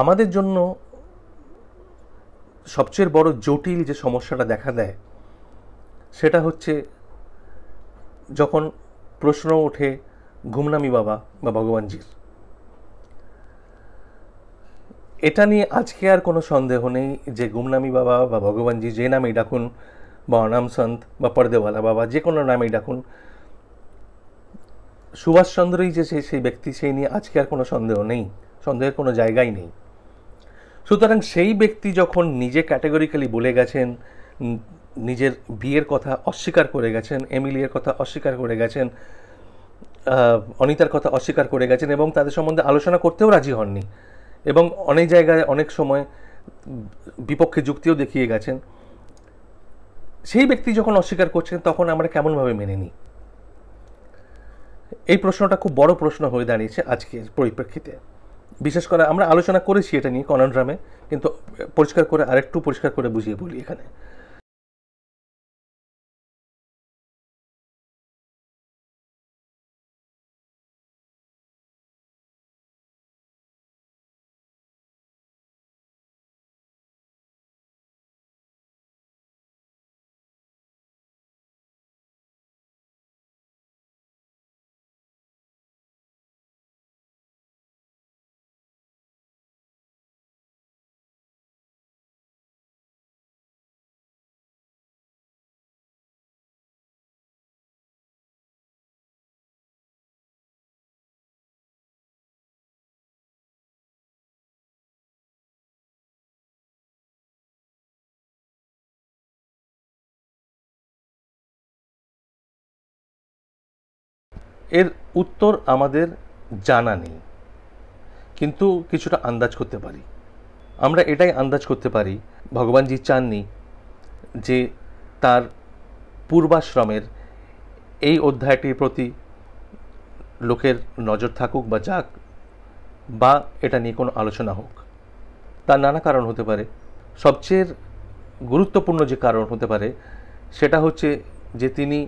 আমাদের জন্য সবচেয়ে বড় জটিল যে সমস্যাটা দেখা দেয় সেটা হচ্ছে যখন প্রশ্ন ওঠে ঘুমনামি বাবা বা ভগবানজির এটা নিয়ে আজকে আর কোনো সন্দেহ নেই যে গুমনামি বাবা বা ভগবানজি যে নামেই ডাকুন বা অনাম সন্ত বা পর্দেওয়ালা বাবা যে কোনো নামেই ডাকুন সুভাষচন্দ্রই যে সেই সেই ব্যক্তি সেই নিয়ে আজকে আর কোনো সন্দেহ নেই সন্দেহের কোনো জায়গাই নেই সুতরাং সেই ব্যক্তি যখন নিজে ক্যাটাগরিক্যালি বলে গেছেন নিজের বিয়ের কথা অস্বীকার করে গেছেন এমিলিয়ার কথা অস্বীকার করে গেছেন অনিতার কথা অস্বীকার করে গেছেন এবং তাদের সম্বন্ধে আলোচনা করতেও রাজি হননি এবং অনেক জায়গায় অনেক সময় বিপক্ষে যুক্তিও দেখিয়ে গেছেন সেই ব্যক্তি যখন অস্বীকার করছেন তখন আমরা কেমনভাবে মেনে নিই এই প্রশ্নটা খুব বড় প্রশ্ন হয়ে দাঁড়িয়েছে আজকের পরিপ্রেক্ষিতে বিশেষ করে আমরা আলোচনা করেছি এটা নিয়ে কননড্রামে কিন্তু পরিষ্কার করে আরেকটু পরিষ্কার করে বুঝিয়ে বলি এখানে এর উত্তর আমাদের জানা নেই কিন্তু কিছুটা আন্দাজ করতে পারি আমরা এটাই আন্দাজ করতে পারি ভগবানজি চাননি যে তার পূর্বাশ্রমের এই অধ্যায়টির প্রতি লোকের নজর থাকুক বা যাক বা এটা নিয়ে কোনো আলোচনা হোক তার নানা কারণ হতে পারে সবচেয়ে গুরুত্বপূর্ণ যে কারণ হতে পারে সেটা হচ্ছে যে তিনি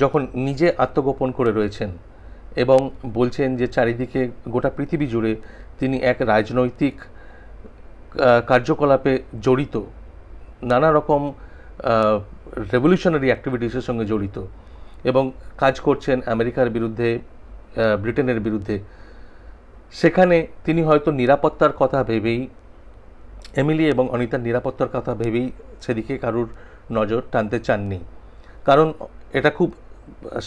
যখন নিজে আত্মগোপন করে রয়েছেন এবং বলছেন যে চারিদিকে গোটা পৃথিবী জুড়ে তিনি এক রাজনৈতিক কার্যকলাপে জড়িত নানা রকম রেভলিউশনারি অ্যাক্টিভিটিসের সঙ্গে জড়িত এবং কাজ করছেন আমেরিকার বিরুদ্ধে ব্রিটেনের বিরুদ্ধে সেখানে তিনি হয়তো নিরাপত্তার কথা ভেবেই এমিলি এবং অনিতার নিরাপত্তার কথা ভেবেই সেদিকে কারুর নজর টানতে চাননি কারণ এটা খুব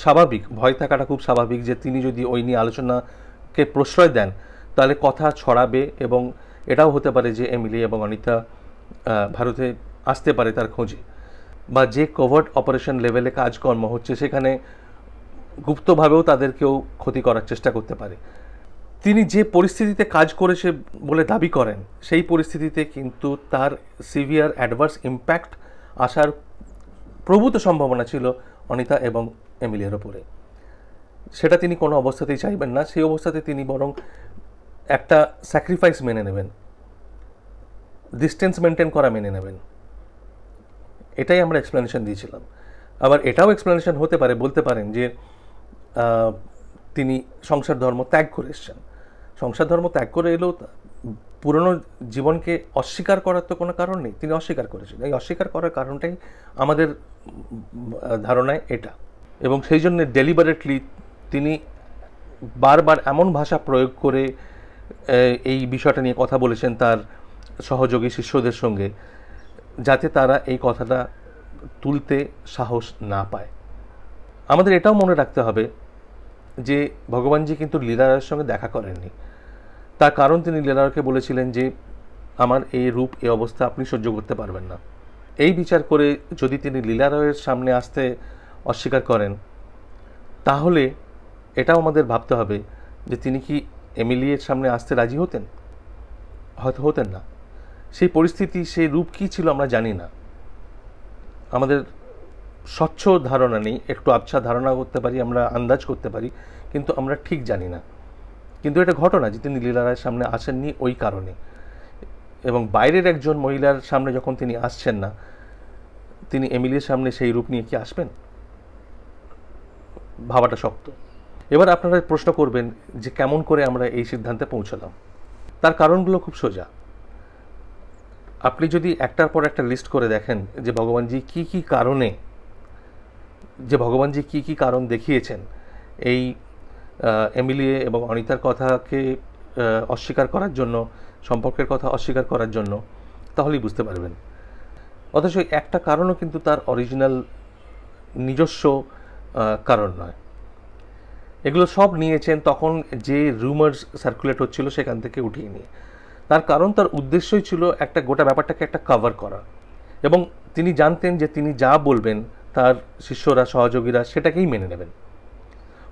স্বাভাবিক ভয় থাকাটা খুব স্বাভাবিক যে তিনি যদি ওই নিয়ে আলোচনাকে প্রশ্রয় দেন তাহলে কথা ছড়াবে এবং এটাও হতে পারে যে এমিলি এবং অনিতা ভারতে আসতে পারে তার খোঁজে বা যে কোভার্ট অপারেশন লেভেলে কাজকর্ম হচ্ছে সেখানে গুপ্তভাবেও তাদেরকেও ক্ষতি করার চেষ্টা করতে পারে তিনি যে পরিস্থিতিতে কাজ করেছে বলে দাবি করেন সেই পরিস্থিতিতে কিন্তু তার সিভিয়ার অ্যাডভার্স ইম্প্যাক্ট আসার প্রভূত সম্ভাবনা ছিল অনিতা এবং এমিলিয়ার ওপরে সেটা তিনি কোনো অবস্থাতেই চাইবেন না সেই অবস্থাতে তিনি বরং একটা স্যাক্রিফাইস মেনে নেবেন ডিস্টেন্স মেনটেন করা মেনে নেবেন এটাই আমরা এক্সপ্লেনেশন দিয়েছিলাম আবার এটাও এক্সপ্লেনেশন হতে পারে বলতে পারেন যে তিনি সংসার ধর্ম ত্যাগ করে এসছেন সংসার ধর্ম ত্যাগ করে এলেও পুরনো জীবনকে অস্বীকার করার তো কোনো কারণ নেই তিনি অস্বীকার করেছেন এই অস্বীকার করার কারণটাই আমাদের ধারণায় এটা এবং সেই জন্য ডেলিবারেটলি তিনি বারবার এমন ভাষা প্রয়োগ করে এই বিষয়টা নিয়ে কথা বলেছেন তার সহযোগী শিষ্যদের সঙ্গে যাতে তারা এই কথাটা তুলতে সাহস না পায় আমাদের এটাও মনে রাখতে হবে যে ভগবানজি কিন্তু লীলারায়ের সঙ্গে দেখা করেননি তার কারণ তিনি লেলারকে বলেছিলেন যে আমার এই রূপ এ অবস্থা আপনি সহ্য করতে পারবেন না এই বিচার করে যদি তিনি লীলা রয়ের সামনে আসতে অস্বীকার করেন তাহলে এটাও আমাদের ভাবতে হবে যে তিনি কি এমএলএর সামনে আসতে রাজি হতেন হয়তো হতেন না সেই পরিস্থিতি সেই রূপ কী ছিল আমরা জানি না আমাদের স্বচ্ছ ধারণা নেই একটু আবছা ধারণা করতে পারি আমরা আন্দাজ করতে পারি কিন্তু আমরা ঠিক জানি না কিন্তু এটা ঘটনা যে তিনি লীলা রায়ের সামনে আসেননি ওই কারণে এবং বাইরের একজন মহিলার সামনে যখন তিনি আসছেন না তিনি এমিলির সামনে সেই রূপ নিয়ে কি আসবেন ভাবাটা শক্ত এবার আপনারা প্রশ্ন করবেন যে কেমন করে আমরা এই সিদ্ধান্তে পৌঁছলাম তার কারণগুলো খুব সোজা আপনি যদি একটার পর একটা লিস্ট করে দেখেন যে ভগবানজি কি কি কারণে যে ভগবানজি কি কি কারণ দেখিয়েছেন এই এমিলিয়ে এবং অনিতার কথাকে অস্বীকার করার জন্য সম্পর্কের কথা অস্বীকার করার জন্য তাহলেই বুঝতে পারবেন অথচ একটা কারণও কিন্তু তার অরিজিনাল নিজস্ব কারণ নয় এগুলো সব নিয়েছেন তখন যে রুমার্স সার্কুলেট হচ্ছিল সেখান থেকে উঠিয়ে নিয়ে তার কারণ তার উদ্দেশ্যই ছিল একটা গোটা ব্যাপারটাকে একটা কভার করা এবং তিনি জানতেন যে তিনি যা বলবেন তার শিষ্যরা সহযোগীরা সেটাকেই মেনে নেবেন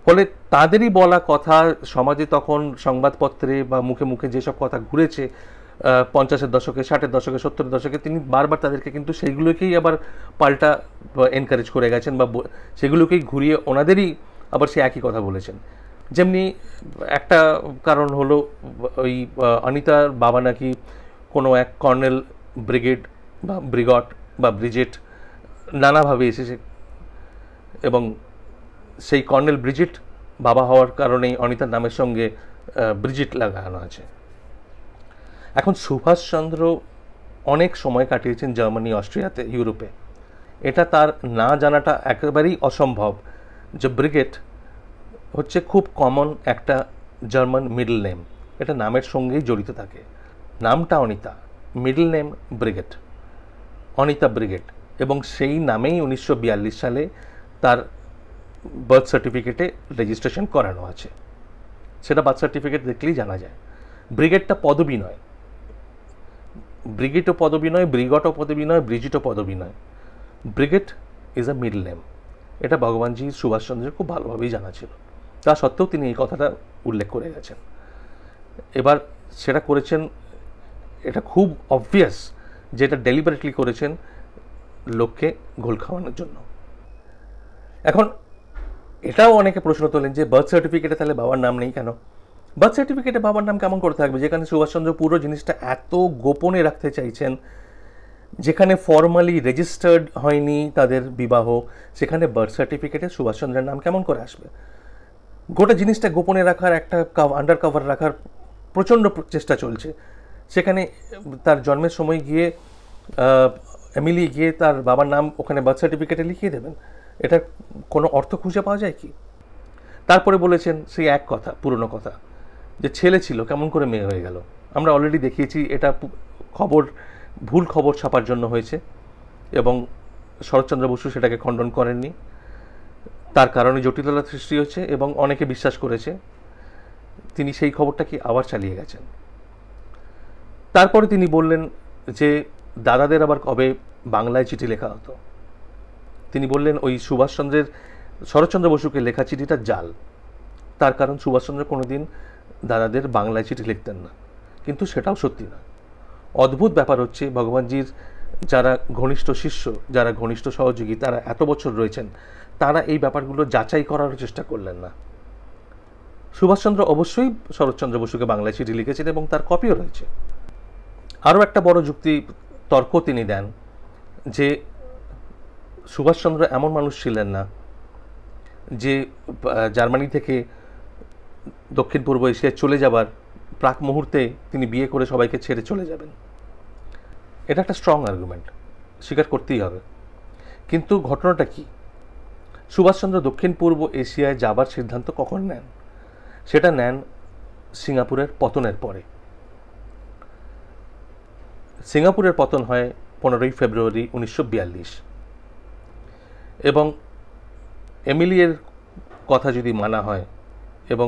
ফলে তাদেরই বলা কথা সমাজে তখন সংবাদপত্রে বা মুখে মুখে যেসব কথা ঘুরেছে পঞ্চাশের দশকে ষাটের দশকে সত্তরের দশকে তিনি বারবার তাদেরকে কিন্তু সেইগুলোকেই আবার পাল্টা এনকারেজ করে গেছেন বা সেগুলোকেই ঘুরিয়ে ওনাদেরই আবার সে একই কথা বলেছেন যেমনি একটা কারণ হলো ওই অনিতার বাবা নাকি কোনো এক কর্নেল ব্রিগেড বা ব্রিগট বা ব্রিজেট নানাভাবে এসেছে এবং সেই কর্নেল ব্রিজিট বাবা হওয়ার কারণেই অনিতার নামের সঙ্গে ব্রিজিট লাগানো আছে এখন সুভাষচন্দ্র অনেক সময় কাটিয়েছেন জার্মানি অস্ট্রিয়াতে ইউরোপে এটা তার না জানাটা একেবারেই অসম্ভব যে ব্রিগেড হচ্ছে খুব কমন একটা জার্মান মিডল নেম এটা নামের সঙ্গেই জড়িত থাকে নামটা Anita middle name Brigitte Anita Brigitte এবং সেই নামেই উনিশশো সালে তার বার্থ সার্টিফিকেটে রেজিস্ট্রেশন করানো আছে সেটা বার্থ সার্টিফিকেট দেখলেই জানা যায় ব্রিগেডটা পদবি নয় ব্রিগেডও পদবি নয় ব্রিগটও পদবি নয় ব্রিজিটও পদবি নয় Brigitte is a middle name এটা ভগবানজি সুভাষচন্দ্রের খুব ভালোভাবেই জানা ছিল তা সত্ত্বেও তিনি এই কথাটা উল্লেখ করে গেছেন এবার সেটা করেছেন এটা খুব অবভিয়াস যেটা ডেলিবারেটলি করেছেন লোককে ঘোল খাওয়ানোর জন্য এখন এটাও অনেকে প্রশ্ন তোলেন যে বার্থ সার্টিফিকেটে তাহলে বাবার নাম নেই কেন বার্থ সার্টিফিকেটে বাবার নাম কেমন করে থাকবে যেখানে সুভাষচন্দ্র পুরো জিনিসটা এত গোপনে রাখতে চাইছেন যেখানে ফর্মালি রেজিস্টার্ড হয়নি তাদের বিবাহ সেখানে বার্থ সার্টিফিকেটে সুভাষচন্দ্রের নাম কেমন করে আসবে গোটা জিনিসটা গোপনে রাখার একটা আন্ডার কাভার রাখার প্রচণ্ড চেষ্টা চলছে সেখানে তার জন্মের সময় গিয়ে এমিলি গিয়ে তার বাবার নাম ওখানে বার্থ সার্টিফিকেটে লিখিয়ে দেবেন এটার কোনো অর্থ খুঁজে পাওয়া যায় কি তারপরে বলেছেন সেই এক কথা পুরনো কথা যে ছেলে ছিল কেমন করে মেয়ে হয়ে গেল আমরা অলরেডি দেখিয়েছি এটা খবর ভুল খবর ছাপার জন্য হয়েছে এবং শরৎচন্দ্র বসু সেটাকে খণ্ডন করেননি তার কারণে জটিলতা সৃষ্টি হয়েছে এবং অনেকে বিশ্বাস করেছে তিনি সেই খবরটাকে আবার চালিয়ে গেছেন তারপরে তিনি বললেন যে দাদাদের আবার কবে বাংলায় চিঠি লেখা হতো তিনি বললেন ওই সুভাষচন্দ্রের শরৎচন্দ্র বসুকে লেখা চিঠিটা জাল তার কারণ সুভাষচন্দ্র কোনোদিন দাদাদের বাংলায় চিঠি লিখতেন না কিন্তু সেটাও সত্যি না অদ্ভুত ব্যাপার হচ্ছে ভগবানজির যারা ঘনিষ্ঠ শিষ্য যারা ঘনিষ্ঠ সহযোগী তারা এত বছর রয়েছেন তারা এই ব্যাপারগুলো যাচাই করার চেষ্টা করলেন না সুভাষচন্দ্র অবশ্যই শরৎচন্দ্র বসুকে বাংলায় চিঠি লিখেছেন এবং তার কপিও রয়েছে আরও একটা বড় যুক্তি তর্ক তিনি দেন যে সুভাষচন্দ্র এমন মানুষ ছিলেন না যে জার্মানি থেকে দক্ষিণ পূর্ব এশিয়ায় চলে যাবার প্রাক মুহূর্তে তিনি বিয়ে করে সবাইকে ছেড়ে চলে যাবেন এটা একটা স্ট্রং আর্গুমেন্ট স্বীকার করতেই হবে কিন্তু ঘটনাটা কি সুভাষচন্দ্র দক্ষিণ পূর্ব এশিয়ায় যাবার সিদ্ধান্ত কখন নেন সেটা নেন সিঙ্গাপুরের পতনের পরে সিঙ্গাপুরের পতন হয় পনেরোই ফেব্রুয়ারি উনিশশো এবং এমিলিয়ের কথা যদি মানা হয় এবং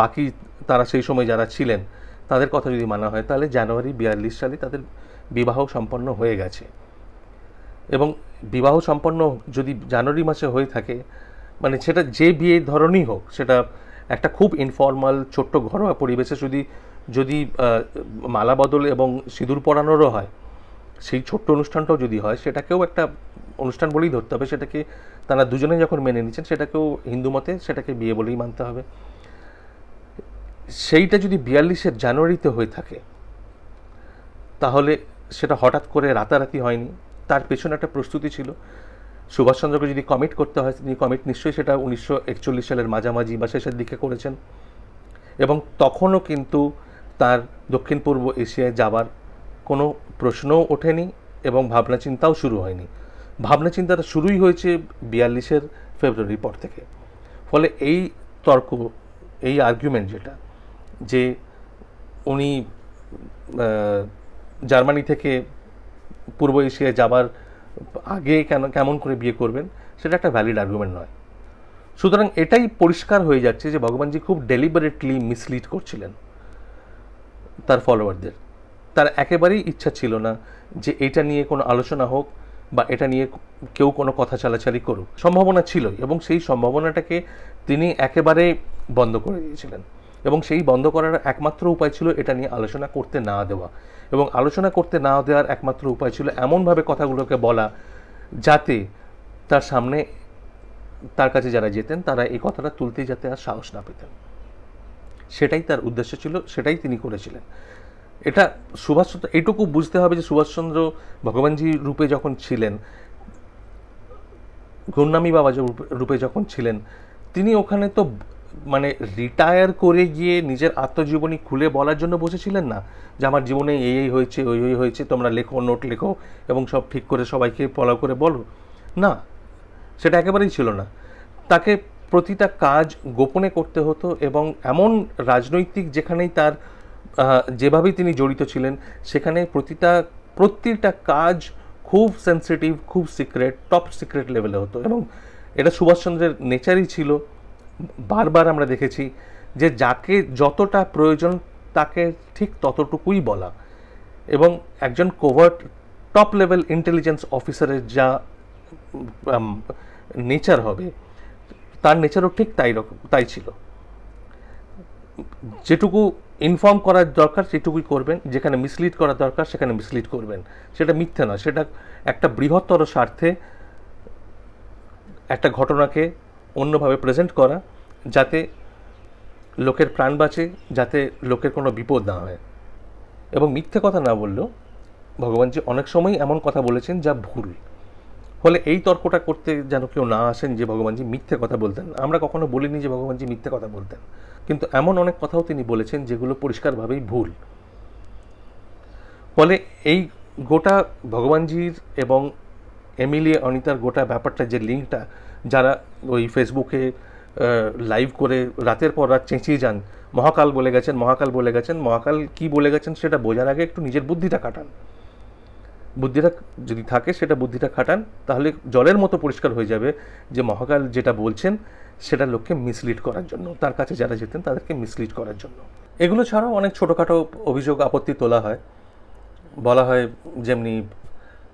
বাকি তারা সেই সময় যারা ছিলেন তাদের কথা যদি মানা হয় তাহলে জানুয়ারি বিয়াল্লিশ সালে তাদের বিবাহ সম্পন্ন হয়ে গেছে এবং বিবাহ সম্পন্ন যদি জানুয়ারি মাসে হয়ে থাকে মানে সেটা যে বিয়ে ধরনই হোক সেটা একটা খুব ইনফর্মাল ছোট্ট ঘরোয়া পরিবেশে যদি যদি মালা বদল এবং সিঁদুর পরানোরও হয় সেই ছোট্ট অনুষ্ঠানটাও যদি হয় সেটাকেও একটা অনুষ্ঠান বলেই ধরতে হবে সেটাকে তারা দুজনে যখন মেনে নিচ্ছেন সেটাকেও হিন্দু মতে সেটাকে বিয়ে বলেই মানতে হবে সেইটা যদি বিয়াল্লিশের জানুয়ারিতে হয়ে থাকে তাহলে সেটা হঠাৎ করে রাতারাতি হয়নি তার পেছনে একটা প্রস্তুতি ছিল সুভাষচন্দ্রকে যদি কমিট করতে হয় তিনি কমিট নিশ্চয়ই সেটা উনিশশো একচল্লিশ সালের মাঝামাঝি বা শেষের দিকে করেছেন এবং তখনও কিন্তু তার দক্ষিণ পূর্ব এশিয়ায় যাবার কোনো প্রশ্নও ওঠেনি এবং ভাবনা চিন্তাও শুরু হয়নি ভাবনা চিন্তাটা শুরুই হয়েছে বিয়াল্লিশের ফেব্রুয়ারির পর থেকে ফলে এই তর্ক এই আর্গুমেন্ট যেটা যে উনি জার্মানি থেকে পূর্ব এশিয়ায় যাবার আগে কেন কেমন করে বিয়ে করবেন সেটা একটা ভ্যালিড আর্গুমেন্ট নয় সুতরাং এটাই পরিষ্কার হয়ে যাচ্ছে যে ভগবানজি খুব ডেলিবারেটলি মিসলিড করছিলেন তার ফলোয়ারদের তার একেবারেই ইচ্ছা ছিল না যে এটা নিয়ে কোনো আলোচনা হোক বা এটা নিয়ে কেউ কোনো কথা চালাচালি করুক সম্ভাবনা ছিলই এবং সেই সম্ভাবনাটাকে তিনি একেবারে বন্ধ করে দিয়েছিলেন এবং সেই বন্ধ করার একমাত্র উপায় ছিল এটা নিয়ে আলোচনা করতে না দেওয়া এবং আলোচনা করতে না দেওয়ার একমাত্র উপায় ছিল এমনভাবে কথাগুলোকে বলা যাতে তার সামনে তার কাছে যারা যেতেন তারা এই কথাটা তুলতে যাতে আর সাহস না পেতেন সেটাই তার উদ্দেশ্য ছিল সেটাই তিনি করেছিলেন এটা সুভাষচন্দ্র এটুকু বুঝতে হবে যে সুভাষচন্দ্র ভগবানজি রূপে যখন ছিলেন গুন্নামি বাবা রূপে যখন ছিলেন তিনি ওখানে তো মানে রিটায়ার করে গিয়ে নিজের আত্মজীবনী খুলে বলার জন্য বসেছিলেন না যে আমার জীবনে এই এই হয়েছে ওই ওই হয়েছে তোমরা লেখো নোট লেখো এবং সব ঠিক করে সবাইকে ফলো করে বলো না সেটা একেবারেই ছিল না তাকে প্রতিটা কাজ গোপনে করতে হতো এবং এমন রাজনৈতিক যেখানেই তার যেভাবেই তিনি জড়িত ছিলেন সেখানে প্রতিটা প্রত্যেকটা কাজ খুব সেন্সিটিভ খুব সিক্রেট টপ সিক্রেট লেভেলে হতো এবং এটা সুভাষচন্দ্রের নেচারই ছিল বারবার আমরা দেখেছি যে যাকে যতটা প্রয়োজন তাকে ঠিক ততটুকুই বলা এবং একজন কোভার্ট টপ লেভেল ইন্টেলিজেন্স অফিসারের যা নেচার হবে তার নেচারও ঠিক তাই রকম তাই ছিল যেটুকু ইনফর্ম করার দরকার সেটুকুই করবেন যেখানে মিসলিড করার দরকার সেখানে মিসলিড করবেন সেটা মিথ্যে নয় সেটা একটা বৃহত্তর স্বার্থে একটা ঘটনাকে অন্যভাবে প্রেজেন্ট করা যাতে লোকের প্রাণ বাঁচে যাতে লোকের কোনো বিপদ না হয় এবং মিথ্যে কথা না বললেও ভগবানজি অনেক সময় এমন কথা বলেছেন যা ভুল ফলে এই তর্কটা করতে যেন কেউ না আসেন যে ভগবানজি মিথ্যে কথা বলতেন আমরা কখনো বলিনি যে ভগবানজি মিথ্যে কথা বলতেন কিন্তু এমন অনেক কথাও তিনি বলেছেন যেগুলো পরিষ্কারভাবেই ভুল ফলে এই গোটা ভগবানজির এবং এমিলিয়া অনিতার গোটা ব্যাপারটা যে লিঙ্কটা যারা ওই ফেসবুকে লাইভ করে রাতের পর রাত চেঁচিয়ে যান মহাকাল বলে গেছেন মহাকাল বলে গেছেন মহাকাল কি বলে গেছেন সেটা বোঝার আগে একটু নিজের বুদ্ধিটা কাটান বুদ্ধিটা যদি থাকে সেটা বুদ্ধিটা খাটান তাহলে জলের মতো পরিষ্কার হয়ে যাবে যে মহাকাল যেটা বলছেন সেটা লোককে মিসলিড করার জন্য তার কাছে যারা যেতেন তাদেরকে মিসলিড করার জন্য এগুলো ছাড়াও অনেক ছোটোখাটো অভিযোগ আপত্তি তোলা হয় বলা হয় যেমনি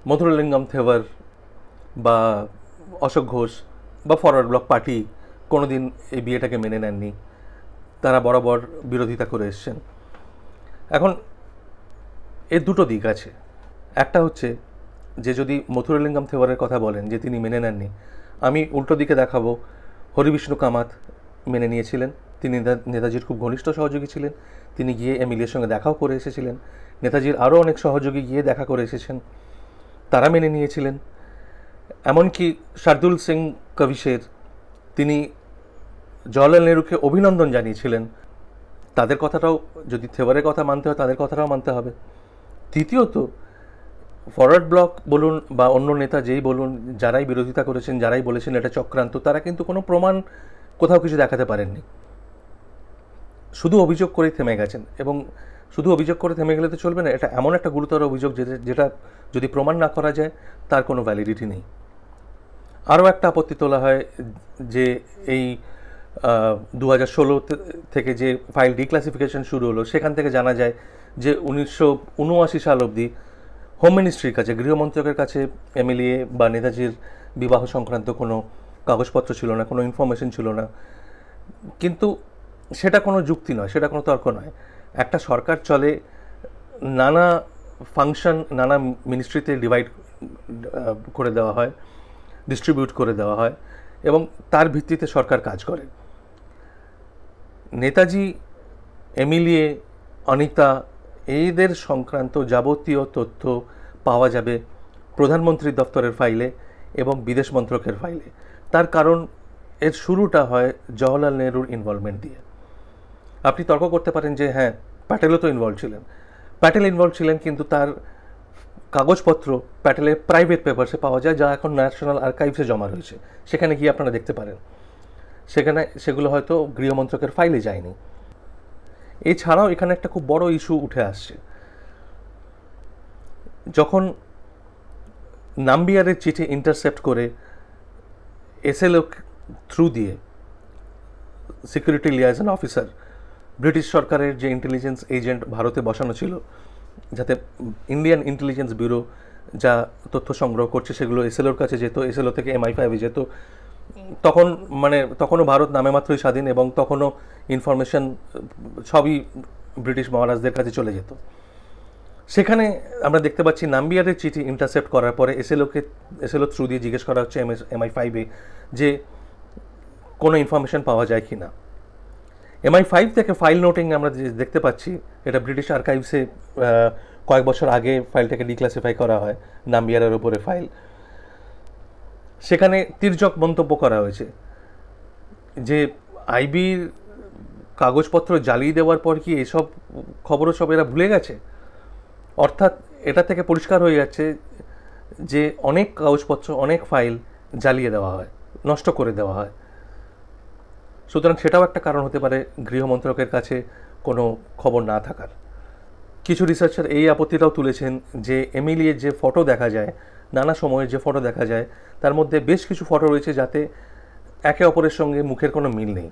মধুরলিঙ্গম থেভার বা অশোক ঘোষ বা ফরওয়ার্ড ব্লক পার্টি কোনো দিন এই বিয়েটাকে মেনে নেননি তারা বরাবর বিরোধিতা করে এসছেন এখন এর দুটো দিক আছে একটা হচ্ছে যে যদি মথুরালিঙ্গম থেওয়ারের কথা বলেন যে তিনি মেনে নেননি আমি উল্টো দিকে দেখাবো হরিবিষ্ণু কামাত মেনে নিয়েছিলেন তিনি নেতাজির খুব ঘনিষ্ঠ সহযোগী ছিলেন তিনি গিয়ে এমএলএর সঙ্গে দেখাও করে এসেছিলেন নেতাজির আরও অনেক সহযোগী গিয়ে দেখা করে এসেছেন তারা মেনে নিয়েছিলেন এমনকি শার্দুল সিং কবিশের তিনি জওয়াহরলাল নেহরুকে অভিনন্দন জানিয়েছিলেন তাদের কথাটাও যদি থেওয়ারের কথা মানতে হয় তাদের কথাটাও মানতে হবে তৃতীয়ত ফরওয়ার্ড ব্লক বলুন বা অন্য নেতা যেই বলুন যারাই বিরোধিতা করেছেন যারাই বলেছেন এটা চক্রান্ত তারা কিন্তু কোনো প্রমাণ কোথাও কিছু দেখাতে পারেননি শুধু অভিযোগ করেই থেমে গেছেন এবং শুধু অভিযোগ করে থেমে গেলে তো চলবে না এটা এমন একটা গুরুতর অভিযোগ যেটা যদি প্রমাণ না করা যায় তার কোনো ভ্যালিডিটি নেই আরও একটা আপত্তি তোলা হয় যে এই দু হাজার ষোলো থেকে যে ফাইল ডিক্লাসিফিকেশন শুরু হলো সেখান থেকে জানা যায় যে উনিশশো উনআশি সাল অবধি হোম মিনিস্ট্রির কাছে গৃহমন্ত্রকের কাছে এমএলএ বা নেতাজির বিবাহ সংক্রান্ত কোনো কাগজপত্র ছিল না কোনো ইনফরমেশন ছিল না কিন্তু সেটা কোনো যুক্তি নয় সেটা কোনো তর্ক নয় একটা সরকার চলে নানা ফাংশন নানা মিনিস্ট্রিতে ডিভাইড করে দেওয়া হয় ডিস্ট্রিবিউট করে দেওয়া হয় এবং তার ভিত্তিতে সরকার কাজ করে নেতাজি এমএলএ অনিতা এদের সংক্রান্ত যাবতীয় তথ্য পাওয়া যাবে প্রধানমন্ত্রী দপ্তরের ফাইলে এবং বিদেশ মন্ত্রকের ফাইলে তার কারণ এর শুরুটা হয় জওহরলাল নেহরুর ইনভলভমেন্ট দিয়ে আপনি তর্ক করতে পারেন যে হ্যাঁ প্যাটেলও তো ইনভলভ ছিলেন প্যাটেল ইনভলভ ছিলেন কিন্তু তার কাগজপত্র প্যাটেলের প্রাইভেট পেপারসে পাওয়া যায় যা এখন ন্যাশনাল আর্কাইভসে জমা রয়েছে সেখানে গিয়ে আপনারা দেখতে পারেন সেখানে সেগুলো হয়তো গৃহমন্ত্রকের ফাইলে যায়নি এছাড়াও এখানে একটা খুব বড় ইস্যু উঠে আসছে যখন নাম্বিয়ারের চিঠি ইন্টারসেপ্ট করে এসএলও থ্রু দিয়ে সিকিউরিটি লিয়াজন অফিসার ব্রিটিশ সরকারের যে ইন্টেলিজেন্স এজেন্ট ভারতে বসানো ছিল যাতে ইন্ডিয়ান ইন্টেলিজেন্স ব্যুরো যা তথ্য সংগ্রহ করছে সেগুলো এসএলওর কাছে যেত এসএলও থেকে এমআই ফাইভে যেত তখন মানে তখনও ভারত নামে মাত্রই স্বাধীন এবং তখনও ইনফরমেশন সবই ব্রিটিশ মহারাজদের কাছে চলে যেত সেখানে আমরা দেখতে পাচ্ছি নাম্বিয়ারের চিঠি ইন্টারসেপ্ট করার পরে এসএলওকে এসএলও থ্রু দিয়ে জিজ্ঞেস করা হচ্ছে এমএস এমআই ফাইভে যে কোনো ইনফরমেশন পাওয়া যায় কি না এমআই ফাইভ থেকে ফাইল নোটিং আমরা দেখতে পাচ্ছি এটা ব্রিটিশ আর্কাইভসে কয়েক বছর আগে ফাইলটাকে ডিক্লাসিফাই করা হয় নাম্বিয়ারের ওপরে ফাইল সেখানে তির্যক মন্তব্য করা হয়েছে যে আইবির কাগজপত্র জ্বালিয়ে দেওয়ার পর কি এসব খবরও সব এরা ভুলে গেছে অর্থাৎ এটা থেকে পরিষ্কার হয়ে যাচ্ছে যে অনেক কাগজপত্র অনেক ফাইল জ্বালিয়ে দেওয়া হয় নষ্ট করে দেওয়া হয় সুতরাং সেটাও একটা কারণ হতে পারে গৃহমন্ত্রকের কাছে কোনো খবর না থাকার কিছু রিসার্চার এই আপত্তিটাও তুলেছেন যে এমএলএর যে ফটো দেখা যায় নানা সময়ের যে ফটো দেখা যায় তার মধ্যে বেশ কিছু ফটো রয়েছে যাতে একে অপরের সঙ্গে মুখের কোনো মিল নেই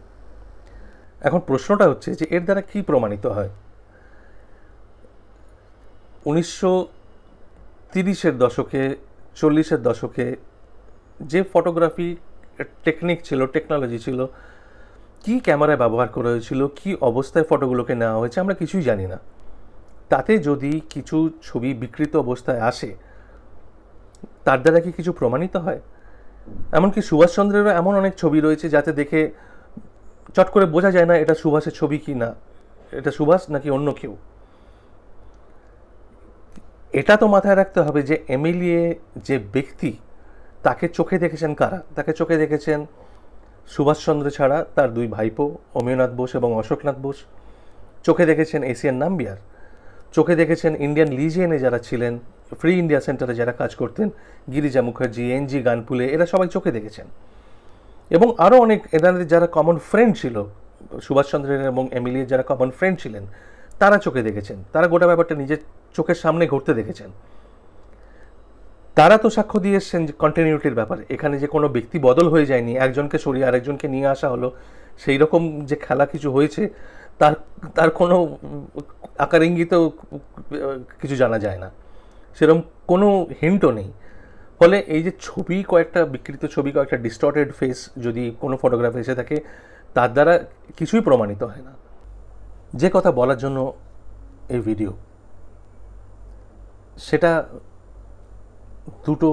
এখন প্রশ্নটা হচ্ছে যে এর দ্বারা কি প্রমাণিত হয় উনিশশো তিরিশের দশকে চল্লিশের দশকে যে ফটোগ্রাফি টেকনিক ছিল টেকনোলজি ছিল কি ক্যামেরায় ব্যবহার করা হয়েছিল কি অবস্থায় ফটোগুলোকে নেওয়া হয়েছে আমরা কিছুই জানি না তাতে যদি কিছু ছবি বিকৃত অবস্থায় আসে তার দ্বারা কি কিছু প্রমাণিত হয় এমনকি সুভাষচন্দ্রেরও এমন অনেক ছবি রয়েছে যাতে দেখে চট করে বোঝা যায় না এটা সুভাষের ছবি কি না এটা সুভাষ নাকি অন্য কেউ এটা তো মাথায় রাখতে হবে যে এমএলএ যে ব্যক্তি তাকে চোখে দেখেছেন কারা তাকে চোখে দেখেছেন সুভাষচন্দ্র ছাড়া তার দুই ভাইপো অমিয়নাথ বোস এবং অশোকনাথ বোস চোখে দেখেছেন এশিয়ান নাম্বিয়ার চোখে দেখেছেন ইন্ডিয়ান লিজিয়েনে যারা ছিলেন ফ্রি ইন্ডিয়া সেন্টারে যারা কাজ করতেন গিরিজা মুখার্জি এনজি গানপুলে এরা সবাই চোখে দেখেছেন এবং আরও অনেক এদানের যারা কমন ফ্রেন্ড ছিল সুভাষচন্দ্রের এবং এমএলএ যারা কমন ফ্রেন্ড ছিলেন তারা চোখে দেখেছেন তারা গোটা ব্যাপারটা নিজের চোখের সামনে ঘটতে দেখেছেন তারা তো সাক্ষ্য দিয়ে এসছেন কন্টিনিউটির ব্যাপারে এখানে যে কোনো ব্যক্তি বদল হয়ে যায়নি একজনকে সরিয়ে আরেকজনকে নিয়ে আসা হলো সেই রকম যে খেলা কিছু হয়েছে তার তার কোনো আকার ইঙ্গিত কিছু জানা যায় না সেরকম কোনো হিন্টও নেই ফলে এই যে ছবি কয়েকটা বিকৃত ছবি কয়েকটা ডিস্টর্টেড ফেস যদি কোনো ফটোগ্রাফি এসে থাকে তার দ্বারা কিছুই প্রমাণিত হয় না যে কথা বলার জন্য এই ভিডিও সেটা দুটো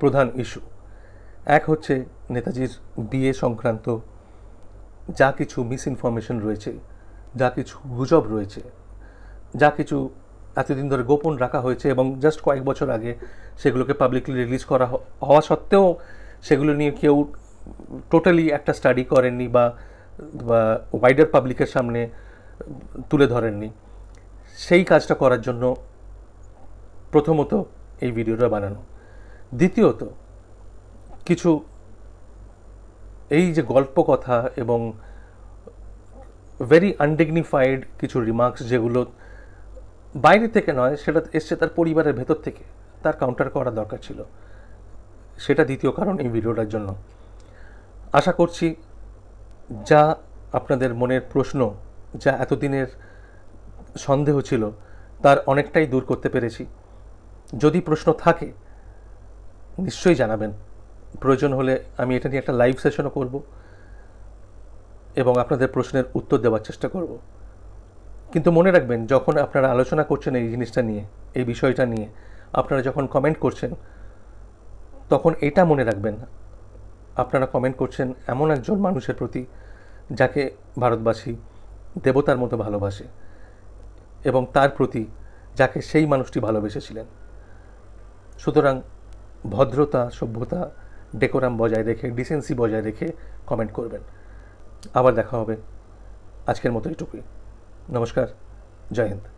প্রধান ইস্যু এক হচ্ছে নেতাজির বিয়ে সংক্রান্ত যা কিছু মিস ইনফরমেশন রয়েছে যা কিছু গুজব রয়েছে যা কিছু এতদিন ধরে গোপন রাখা হয়েছে এবং জাস্ট কয়েক বছর আগে সেগুলোকে পাবলিকলি রিলিজ করা হওয়া সত্ত্বেও সেগুলো নিয়ে কেউ টোটালি একটা স্টাডি করেননি বা ওয়াইডার পাবলিকের সামনে তুলে ধরেননি সেই কাজটা করার জন্য প্রথমত এই ভিডিওটা বানানো দ্বিতীয়ত কিছু এই যে গল্প কথা এবং ভেরি আনডিগনিফাইড কিছু রিমার্কস যেগুলো বাইরে থেকে নয় সেটা এসছে তার পরিবারের ভেতর থেকে তার কাউন্টার করা দরকার ছিল সেটা দ্বিতীয় কারণ এই ভিডিওটার জন্য আশা করছি যা আপনাদের মনের প্রশ্ন যা এতদিনের সন্দেহ ছিল তার অনেকটাই দূর করতে পেরেছি যদি প্রশ্ন থাকে নিশ্চয়ই জানাবেন প্রয়োজন হলে আমি এটা নিয়ে একটা লাইভ সেশনও করব এবং আপনাদের প্রশ্নের উত্তর দেওয়ার চেষ্টা করব কিন্তু মনে রাখবেন যখন আপনারা আলোচনা করছেন এই জিনিসটা নিয়ে এই বিষয়টা নিয়ে আপনারা যখন কমেন্ট করছেন তখন এটা মনে রাখবেন আপনারা কমেন্ট করছেন এমন একজন মানুষের প্রতি যাকে ভারতবাসী দেবতার মতো ভালোবাসে এবং তার প্রতি যাকে সেই মানুষটি ভালোবেসেছিলেন সুতরাং ভদ্রতা সভ্যতা ডেকোরাম বজায় রেখে ডিসেন্সি বজায় রেখে কমেন্ট করবেন আবার দেখা হবে আজকের মতো এটুকুই नमस्कार जय हिंद